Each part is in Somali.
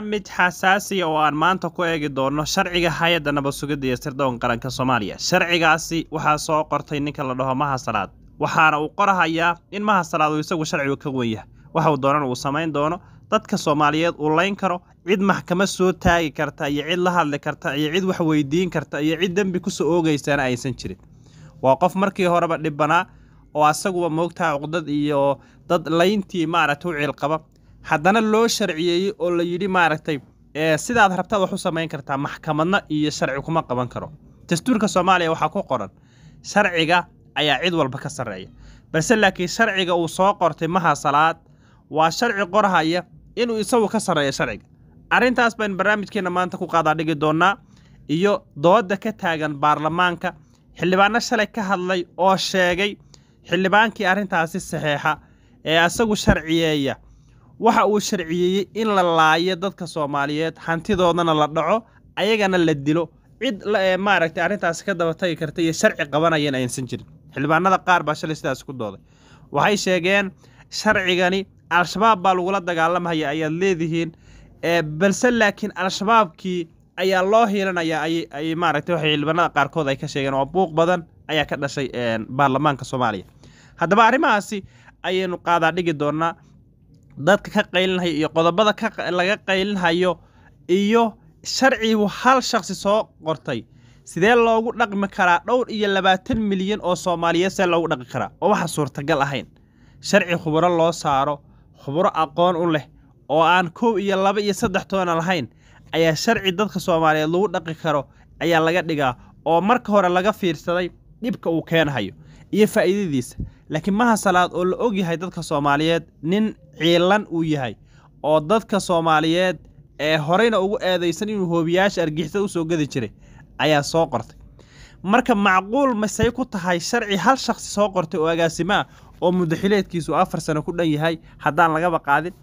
barnaamij xasaasi oo aan maanta ku eegi doonno sharciga hay-adda nabadsugidda iyo sirdoon qaranka soomaaliya sharcigaasi waxaa soo qortay ninka la dhaho mahasalaad waxaana uu qorahayaa in mahasalaad uu isagu sharcigu ka wen yahay waxauu doonan uu samayn doono dadka soomaaliyeed uu layn karo cid maxkamad soo taagi karta iyo cid la hadli karta iyo cid wax weydiin karta iyo cid dembi kusoo oogaysana aysan jirin waa qof markii horeba dhibanaa oo asaguba moogtaha cuqdad iyo dad layntii maaragta u ciilqaba haddana loo sharciyeeyey oo la yidhi maaragtay sidaad rabtaad wax u samayn kartaa maxkamadna iyo sharci kuma qaban karo dastuurka soomaaliya waxaa ku qoran sharciga ayaa cid walba ka sarreeya balse laakiin sharciga uu soo qortay maha salaad waa sharci qorhaya inuu isagu ka sarreeyo sharciga arrintaas baynu barnaamijkeenna maanta ku qaadaa dhigi doonnaa iyo doodda ka taagan baarlamaanka xildhibaano shalay ka hadlay oo sheegay xildhibaankii arrintaasi saxeexa ee isagu sharciyeeya waxa uu sharciyeeyey in la laayo dadka soomaaliyeed hantidoodana la dhaco ayagana la dilo cid eh, maaragtay arrintaasi ka daba tagi karta iyo sharci qabanayana aysan jirin xildhibaanada qaar baa shalay sidaas ku dooday waxay sheegeen sharcigani al-shabaab baa lagula dagaalamaya ayaad leedihiin eh, balse laakiin al-shabaabkii ayaa loo hiilanaya ayay maaragtay waxay xildhibaanada qaarkood ay ka sheegeen oo buuq badan ayaa ka dhashay eh, baarlamaanka soomaaliya haddaba arrimahaasi ayaynu qaadaa dhigi doonnaa dadka ka qaylinhayo iyo qodobada laga qaylinhayo iyo sharcigu hal shaqsi soo qortay sidee loogu dhaqmi karaa dhowr iyo labaatan milyan oo soomaaliyeed sidee loogu dhaqmi karaa oo waxaa suurtagal ahayn sharci khubro loo saaro khubro aqoon u leh oo aan kow iyo laba iyo saddex toona lahayn ayaa sharci dadka soomaaliyeed lagu dhaqi karo ayaa laga dhigaa oo marka hore laga fiirsaday dhibka uu keenahayo iyo faa'iidadiisa laakiin maha salaad oo la og yahay dadka soomaaliyeed nin ciilan uu yahay oo dadka soomaaliyeed ee horeyna ugu eedaysan inuu hoobiyaasha argixisada usoo gadi jiray ayaa soo qortay marka macquul masay ku tahay sharci hal shakhsi soo qortay oo agaasimaa ah oo mudaxileedkiisu afar sano ku dhan yahay haddaan lagaba qaadin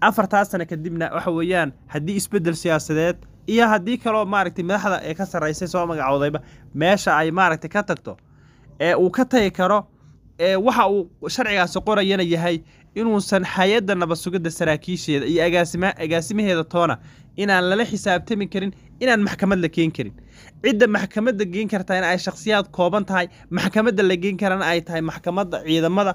afartaas sano kadibna waxa weeyaan haddii isbeddel siyaasadeed iyo haddii kaloo maaragtay madaxda ee ka sarraysay soo magacowdayba meesha ay maaragtay ka tagto ee uu ka tagi karo waxa uu sharcigaasi qorayana yahay inuusan hay-adda nabadsugidda saraakiisheeda iyo agaasimaheeda toona inaan lala xisaabtami karin inaan maxkamad la keen karin cidda maxkamadda geen kartaa in ay shakhsiyaad kooban tahay maxkamadda la geen karana ay tahay maxkamadda ciidamada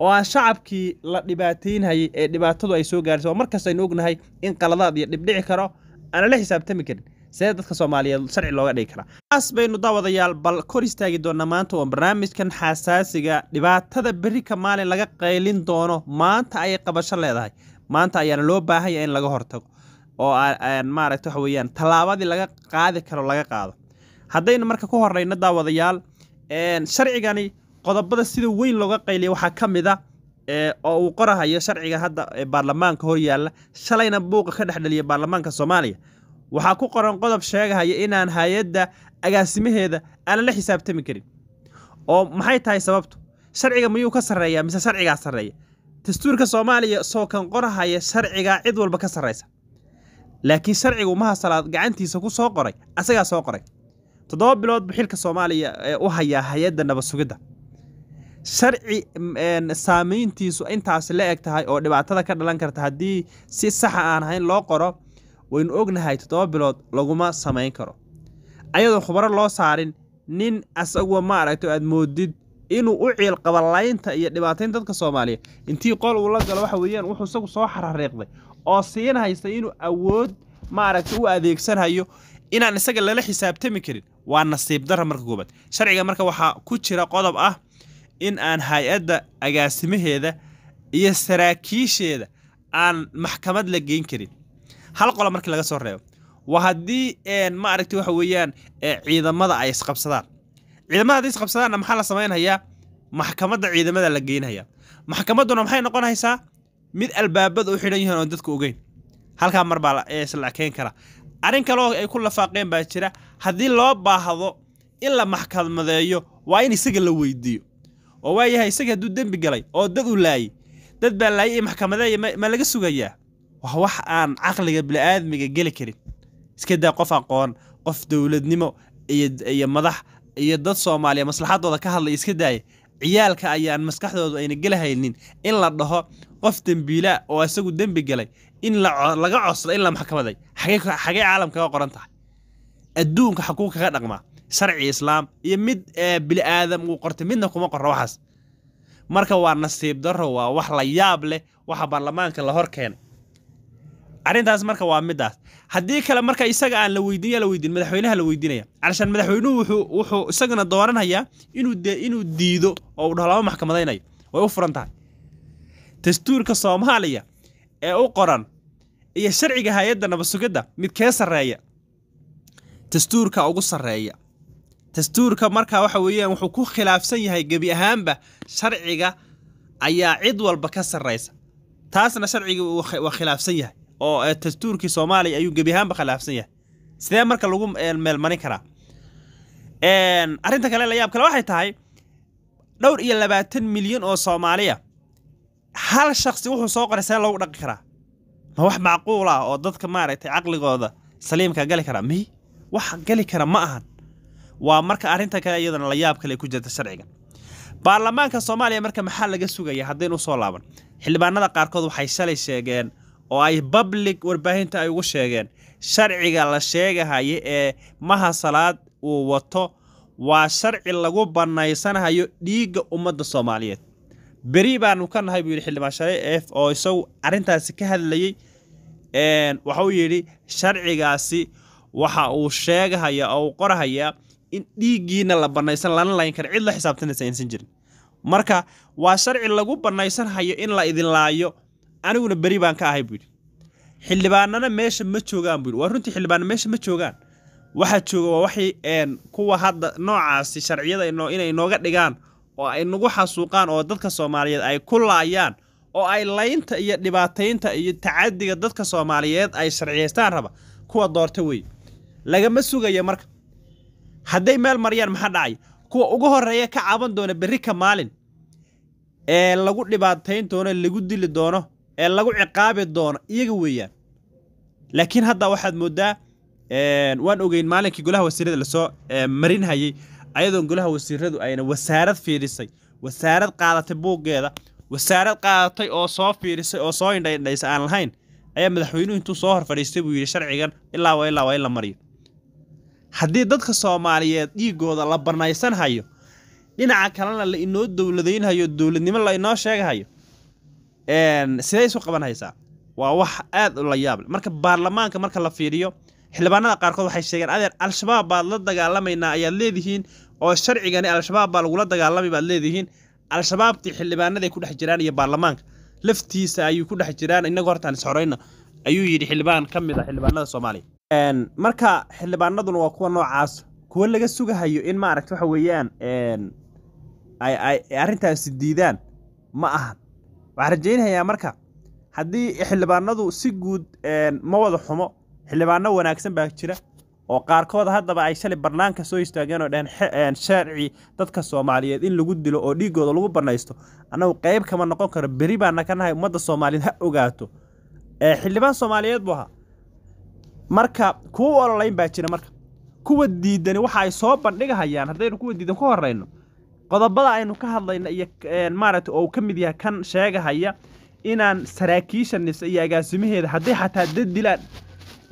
oo aan shacabkii la dhibaataynhayay ee dhibaatadu ay soo gaarisay oo markastaynu ognahay in qaladaad iyo dhibdhici karo aan lala xisaabtami karin see dadka soomaaliyeed sharci looga dhigi karaa taas baynu daawadayaal bal kor istaagi doonaa maanta oo barnaamijkan xasaasiga dhibaatada berrika maalin laga qaylin doono maanta ayay qabasho leedahay maanta ayaana loo baahanya in laga hortago oo maaragta waxa weeyaan tallaabadii laga qaadi karo laga qaado haddaynu marka ku horeyno daawadayaal sharcigani qodobada sida weyn looga qayliya waxaa ka mid a ah, oo uu qorahayo sharciga hadda baarlamaanka horyaalla shalayna buuqa ka dhexdheliya baarlamaanka soomaaliya waxaa ku qoran qodob sheegahaya inaan hay-adda agaasimaheeda aanan la xisaabtami karin oo maxay tahay sababtu sharciga miyuu ka sarreeya mise sharcigaa sarreeya dastuurka soomaaliya soo kan qorahaya sharcigaa cid walba ka sarraysa laakiin sharcigu mahasalaad gacantiisa ku soo qoray asagaa soo qoray toddoba biloodbu xilka soomaaliya ee eh, u hayaa hay-adda nabad sharci saamayntiisu intaas la eg tahay oo dhibaatada ka dhalan karta haddii si saxa ah aan ahayn loo qoro waynu ognahay toddoba bilood laguma samayn karo ayadoon khubaro loo saarin nin asaguwa maaragto aad moodid inuu u ciil qabalaynta iyo dhibaataynta dadka soomaaliya intii qol uu la galo waxa weeyaan wuxuu isagu soo xarariiqday oo siin inuu awood maaragta u adeegsanayo inaan isaga lala xisaabtami karin waa nasiib darra marka koobaad sharciga marka waxaa ku jira qodob ah in aan hay-adda agaasimaheeda iyo saraakiisheeda aan maxkamad la geyn karin hal qola markii laga soo reebo waa haddii maaragti waxa weeyaan ciidamada ay isqabsadaan ciidamada hadday isqabsadaanna maxaa la samaynayaa maxkamadda ciidamada la geynaya maxkamadduna maxay noqonaysaa mid albaabada u xidhan yihiin oon dadku ogeyn halkaa mar baa isla ekeen kara arrin kaleoo ay ku lafaaqeen baa jira haddii loo baahdo in la maxkamadeeyo waa in isaga la weydiiyo oo waayahay isaga hadduu dembi galay oo dad u laayay dad baa laayay i maxkamadeeya ma laga sugayaa waa wax aan caqliga biniaadmiga geli karin iska daa qof aqoon qof dowladnimo iyo madax iyo dad soomaaliya maslaxadooda ka hadlay iska daaya ciyaalka ayaan maskaxdoodu ayna gelahaynin in la dhaho qof dembiila oo isagu dembi galay in laga codsado in la maxkamaday xagee caalamkaga qoran tahay adduunka xakuu kaga dhaqmaa sharci islaam iyo mid eh, bini aadam uu qortay midna kuma qorra waxaas marka waa nasiib darro waa wax la yaab leh waxa baarlamaanka la hor keenay arrintaas marka waa midaas ah. haddii kale marka isaga aan la weydiinaya la weydiin madaxweynaha la weydiinaya alshaan madaxweynuhu wuxuu wuxuu isagana dooranayaa inuu inuu diido oo uu dhaho maxkamadaynayo way u furan tahay dastuurka soomaaliya ee u qoran iyo sharciga hay-adda nabadsugidda midkee sarreeya dastuurka ugu sarreeya dastuurka marka waxa weeyaan wuxuu ku khilaafsan yahay gebi ahaanba sharciga ayaa cid walba ka sarraysa taasna sharcigii waa khilaafsan yahay oo eh, dastuurkii soomaaliya ayuu gebi ahaanba khilaafsan yahay sidee marka lagu eh, meelmarin karaa arrinta kale layaab kale waxay tahay dhowr iyo labaatan milyan oo soomaaliya hal shaksi wuxuu soo qoray see loogu dhaqi karaa ma wax macquul ah oo dadka maaragtay caqligooda saliimka gali karaa mi wax gali kara ma ahan waa marka arrinta kale iyadana layaab kale ku jirta sharciga baarlamaanka soomaaliya marka maxaa laga sugaya haddayn soo laaban xildhibaanada qaarkood waxay shalay sheegeen oo ay bablig warbaahinta ay ugu sheegeen sharciga la sheegahayo ee maha salaad uu wato waa sharci lagu bannaysanhayo dhiigga ummadda soomaaliyeed beri baanu ka nahay buu yidhi xildhibaan share ef oo isagu arrintaasi ka hadlayey waxauu yidhi sharcigaasi waxa uu sheegahaya oo uu qorahayaa in dhiiggiina la bannaysan lana layn kara cid la xisaabtanaysa aysan jirin marka waa sharci lagu bannaysanhayo in la idin laayo aniguna beri baan ka ahay buyidhi xildhibaanana meesha ma joogaan buyidhi waa runtii xildhibaana meesha ma joogaan waxaa jooga waa waxay kuwa hadda noocaasi sharciyada inay nooga dhigaan oo ay nagu xasuuqaan oo dadka soomaaliyeed ay ku laayaan oo ay laynta iyo dhibaataynta iyo tacadiga dadka soomaaliyeed ay sharciyaystaan raba kuwa doorta weeye lagama sugaya marka hadday meel mariyaan maxaa dhacay kuwa ugu horeeya ka caban doona berrika maalin ee lagu dhibaatayn doono lagu dili doono ee lagu ciqaabi doono iyaga weeyaan laakiin hadda waxaad moodaa waan ogeyn maalinkii golaha wasiirada lasoo marinhayay ayadoon golaha wasiiradu ayna wasaarad fiirisay wasaarad qaadatay buuggeeda wasaarad qaadatay oo soo fiirisay oo soo indhaindhaysa aan lahayn ayaa madaxweynuhu intuu soo hor fadhiistay buu yidhi sharcigan ilaa waa in la mariyo haddii dadka soomaaliyeed dhiiggooda la bannaysanhayo dhinaca kalena la inoo dowladaynhayo dowladnimo la inoo sheegahayo sidee isu qabanhaysaa waa wax aad ula yaable marka baarlamaanka marka la fiiriyo xildhibaanada qaarkood waxay sheegeen adeer al-shabaab baad la dagaalamaynaa ayaad leedihiin oo sharcigani al-shabaab baa lagula dagaalamay baad leedihiin al-shabaabtii xildhibaanaday ku dhex jiraan iyo baarlamaanka laftiisa ayuu ku dhex jiraan inagu hortaan isxoreyna ayuu yidhi xildhibaan ka mid a ah xildhibaanada soomaaliya marka xildhibaanaduna waa kuwa noocaas kuwa laga sugahayo in maaragta waxa weeyaan ay arrintaasi diidaan ma aha waxaan rajaynayaa marka haddii xildhibaanadu si guud ma wada xumo xildhibaano wanaagsan baa jira oo qaarkood haddaba ay shalay barnaanka soo istaageen oo dheheen sharci dadka soomaaliyeed in lagu dilo oo dhiiggooda lagu bannaysto annagu qayb kama noqon karo beri baana ka nahay ummadda soomaaliyeed ha ogaato xildhibaan soomaaliyeed buu ahaa marka kuwa ololayn baa jira marka kuwa diidani waxa ay soo bandhigahayaan haddaynu kuwa diidan ku horrayno qodobada aynu ka hadlayna iyo maaragta oo uu ka mid yahay kan sheegahaya inaan saraakiisha nisa iyo agaasimaheeda hadday xataa dad dilaan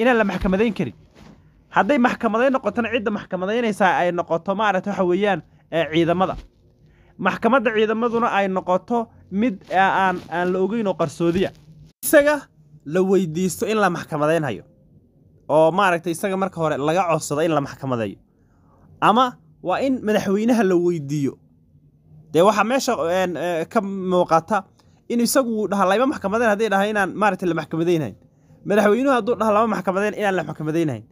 inaan la maxkamadayn karin hadday maxkamaday noqotona cidda maxkamadaynaysaa ay noqoto maaragta waxa weeyaan ciidamada maxkamadda ciidamaduna ay noqoto mid aan aan la ogeyn oo qarsoodiya isaga la weydiisto in la maxkamadaynayo oo maaragta isaga marka hore laga codsado in la maxkamadeeyo ama waa in madaxweynaha la weydiiyo dee waxaa meesha e, ka muuqata in isagu dhaha layma maxkamadeyn hadday dhaha inaan maaragta la maxkamadaynayn madaxweynuhu hadduu dhaha lama maxkamadeyn inaan la maxkamadaynayn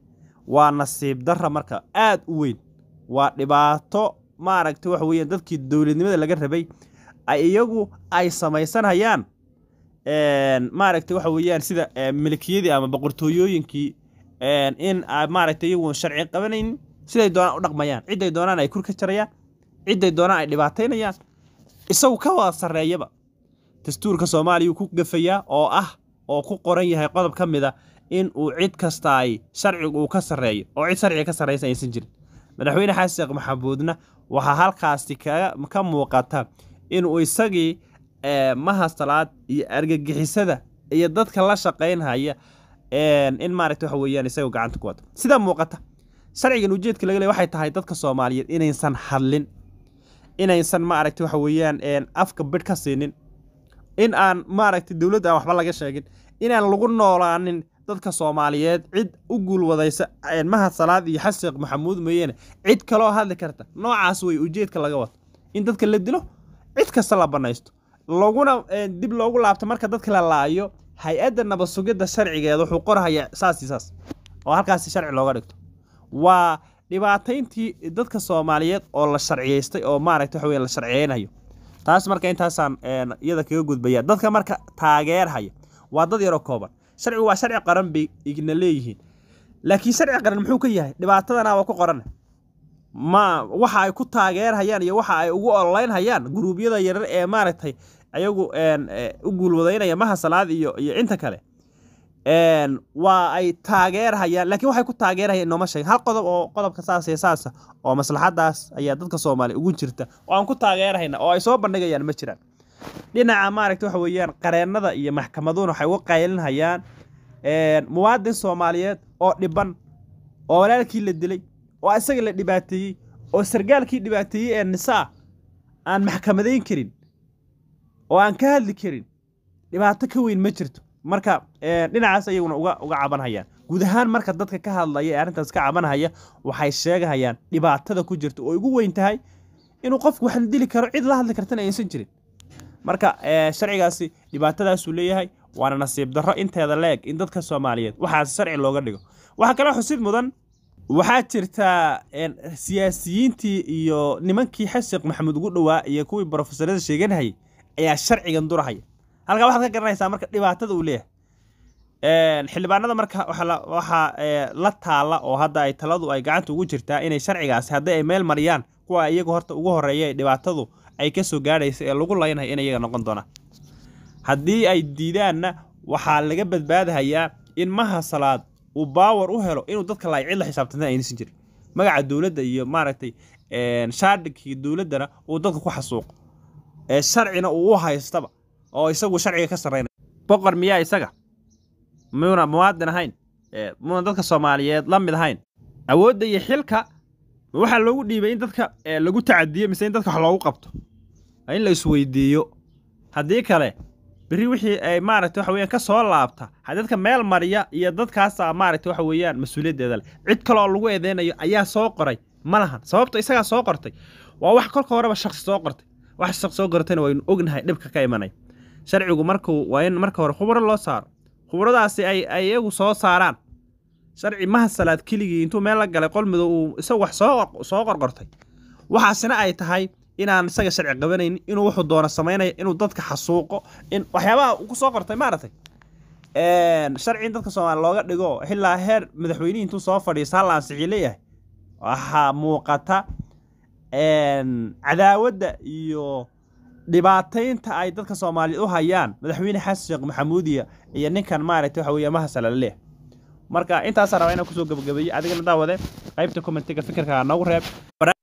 waa nasiib darra marka aad u weyn waa dhibaato maaragta waxa weeyaan dadkii dowladnimada laga rabay iyagu ay samaysan hayaan maaragta waxa weeyaan sida e, milikiyadii ama boqortooyooyinkii in maaragta iyaguun sharci qabanayn siday doonaan u dhaqmayaan cidday doonaan ay kurka jarayaan cidday doonaan ay dhibaataynayaan isagu ka wada sarreeyaba dastuurka soomaaliya ku gafayaa oo ah oo ku qoran yahay qodob ka mid a ah in uu cid kasta ay sharciga uu ka sarreeyo oo cid sharciga ka sarreysa aysan jirin madaxweyne xasan sheekh maxamuudna waxaa halkaasi ka muuqata inuu isagii mahastalaad iyo argagixisada iyo dadka la shaqaynhaya in maaragta waxa weeyaan isagoo gacanta ku wata sidaa muuqata sharcigan ujeedka laga waxay tahay dadka soomaaliyeed inaysan hadlin inaysan maaragta waxa weeyaan afka bidh ka siinin in aan maaragta dowladda aan waxba laga sheegin inaan lagu noolaanin dadka soomaaliyeed cid u guulwadaysa mahad salaad iyo xasiiq maxamuud mooyeene cid kaloo hadli karta noocaas way ujeedka laga wado in dadka la dilo cid kasta la banaysto laguna dib loogu laabto marka dadka la laayo hay-adda nabadsugidda sharcigeeda wuxuu qorhaya saas iyo saas oo halkaasi sharci looga dhigto waa dhibaatayntii dadka soomaaliyeed oo la sharciyeystay oo maaragta waxa weya la sharciyeynayo taas marka intaasaan iyada kaga gudbaya dadka marka taageerhaya waa dad yaroo kooban sharcigu waa sharci qaran bay igna leeyihiin laakiin sharci qaran muxuu ka yahay dhibaatadana waa ku qoran ma waxa ay ku taageerhayaan iyo waxa ay ugu ololeyn hayaan guruubyada yarar ee maaragtay ayagu u guulwadaynaya maha salaad iyo iyo inta kale waa ay taageerhayaan lakiin waxay ku taageerhayaan inooma sheegin hal qodob oo qodobka saas iyo saasa ah oo maslaxadaas ayaa dadka soomaaliya ugu jirta oo aan ku taageerahayna oo ay soo bandhigayaan ma jiraan dhinaca maaragta waxa weeyaan qareennada iyo maxkamaduhuna waxay uga qaylinhayaan muwaadin soomaaliyeed oo dhiban oo walaalkii la dilay oo isaga la dhibaateeyey oo sargaalkii dhibaateeyey ee nisaa aan maxkamadayn karin oo aan ka hadli karin dhibaato ka weyn ma jirto marka eh, dhinacaas ayaguna uga cabanhayaan guud ahaan marka dadka ka hadlaya ee arrintaas ka cabanhaya waxay sheegahayaan dhibaatada ku jirta oo ugu weyn tahay inuu qofku wax dili karo cid la hadli kartana aysan jirin marka eh, sharcigaasi dhibaatadaasuu leeyahay waana nasiib darro inteeda leeg in dadka soomaaliyeed waxaas sharci looga dhigo waxaa kale xusid mudan waxaa jirta eh, siyaasiyiintii iyo nimankii xasiq maxamuud ugu dhowaa iyo kuwii brofesorada sheeganhayay ayaa sharcigan durahaya halkaa waxaad ka garanaysaa marka dhibaatada uu leeyahay xildhibaanada marka waxaa la taala oo hadda ay taladu ay gacanta ugu jirtaa inay sharcigaasi hadday ay meel mariyaan kuwa iyagu horta ugu horreeya dhibaatadu ay ka gaadhaysa ee lagu laynaya in iyaga noqon doonaan haddii ay diidaanna waxaa laga badbaadahayaa in mahasalaad uu baawar u helo inuu dadka laay cid la xisaabtanta aynaysan jirin magaca dowladda iyo maaragtay shaadhigkii dowladdana uu dadka ku xasuuqo ee sharcina uu u haystaba oo isagu sharciga ka sarrayna boqor miyaa isaga muuna muwaadin ahayn muuna dadka soomaaliyeed la mid ahayn awoodda iyo xilka waxaa loogu dhiibay in dadka lagu tacadiyo mise in dadka wax loogu qabto in la isweydiiyo haddii kale beri wixii ay maaragta waxa weyaan ka soo laabta ha dadka meel mariya iyo dadkaasa maaragta waxa weeyaan mas-uuliyaddeeda leh cid kaleoo lagu eedeynayo ayaa soo qoray ma lahan sababto isagaa soo qortay waa wax kolka horeba shaksi soo qortay wax shaqsi soo qortayna waynu ognahay dhibka ka imanay sharcigu markuu waa in marka hore khubro loo saaro khubradaasi ay iyagu soo saaraan sharci mahasalaad salaad keligii intuu meel la galay qol midow uu isagu wax soo qorqortay waxaasina ay tahay inaan isaga sharci qabanayn inuu wuxuu doono samaynaya inuu dadka xasuuqo in waxyaabaha ku soo qortay maaragtay sharci in dadka soomaaliya looga dhigo xilaa heer madaxweynihii intuu soo fadhiiso hal leeyahay waxaa muuqata cadaawadda iyo dhibaataynta ay dadka soomaaliyeed u hayaan madaxweyne xasan sheekh maxamuudiya iyo ninkan maaragta waxa weeye mahasala leh marka intaasaa rabaa inaan kusoo gebagabeeyey adigana daawade qaybta kommentiga fikirkaa noogu reeb